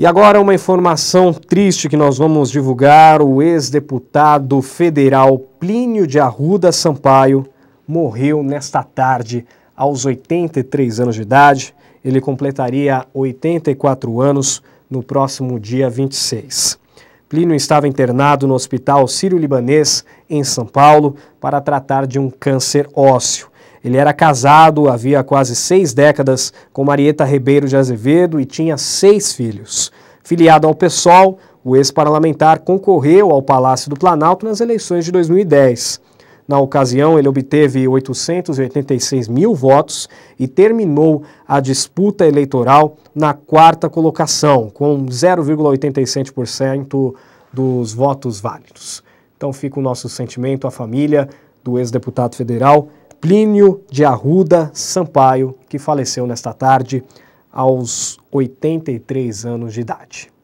E agora uma informação triste que nós vamos divulgar: o ex-deputado federal Plínio de Arruda Sampaio morreu nesta tarde aos 83 anos de idade. Ele completaria 84 anos no próximo dia 26. Plínio estava internado no Hospital Sírio-Libanês, em São Paulo, para tratar de um câncer ósseo. Ele era casado havia quase seis décadas com Marieta Ribeiro de Azevedo e tinha seis filhos. Filiado ao PSOL, o ex-parlamentar concorreu ao Palácio do Planalto nas eleições de 2010. Na ocasião, ele obteve 886 mil votos e terminou a disputa eleitoral na quarta colocação, com 0,87% dos votos válidos. Então fica o nosso sentimento à família do ex-deputado federal Plínio de Arruda Sampaio, que faleceu nesta tarde aos 83 anos de idade.